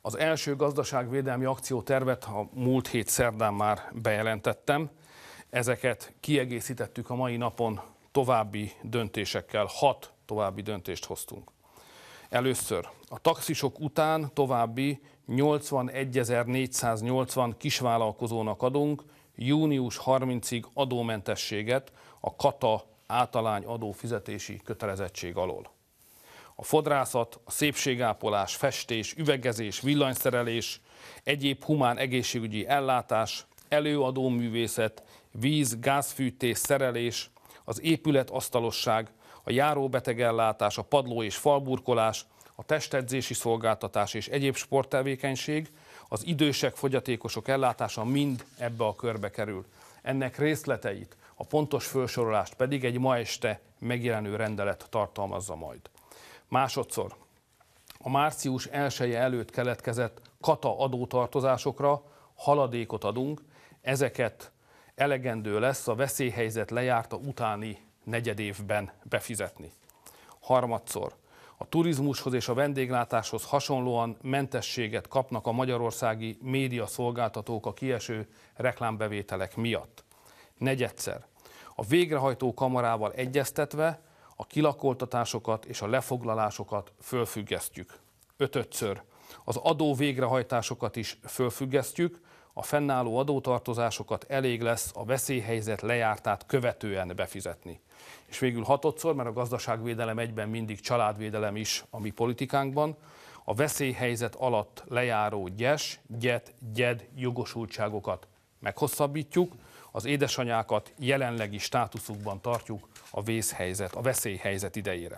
Az első gazdaságvédelmi akciótervet a múlt hét szerdán már bejelentettem. Ezeket kiegészítettük a mai napon további döntésekkel. Hat további döntést hoztunk. Először a taxisok után további 81.480 kisvállalkozónak adunk június 30-ig adómentességet a kata általány adófizetési kötelezettség alól a fodrászat, a szépségápolás, festés, üvegezés, villanyszerelés, egyéb humán egészségügyi ellátás, előadóművészet, víz, gázfűtés, szerelés, az épületasztalosság, a járóbetegellátás, a padló és falburkolás, a testedzési szolgáltatás és egyéb sporttevékenység, az idősek, fogyatékosok ellátása mind ebbe a körbe kerül. Ennek részleteit, a pontos felsorolást pedig egy ma este megjelenő rendelet tartalmazza majd. Másodszor, a március 1 előtt keletkezett kata adótartozásokra haladékot adunk, ezeket elegendő lesz a veszélyhelyzet lejárta utáni negyed évben befizetni. Harmadszor, a turizmushoz és a vendéglátáshoz hasonlóan mentességet kapnak a magyarországi médiaszolgáltatók a kieső reklámbevételek miatt. Negyedszer, a végrehajtó kamarával egyeztetve a kilakoltatásokat és a lefoglalásokat fölfüggesztjük. Ötötször. az adó végrehajtásokat is fölfüggesztjük, a fennálló adótartozásokat elég lesz a veszélyhelyzet lejártát követően befizetni. És végül hatodszor, mert a gazdaságvédelem egyben mindig családvédelem is a mi politikánkban, a veszélyhelyzet alatt lejáró gyes, gyet, gyed jogosultságokat meghosszabbítjuk, az édesanyákat jelenlegi státuszukban tartjuk a vészhelyzet, a veszélyhelyzet idejére.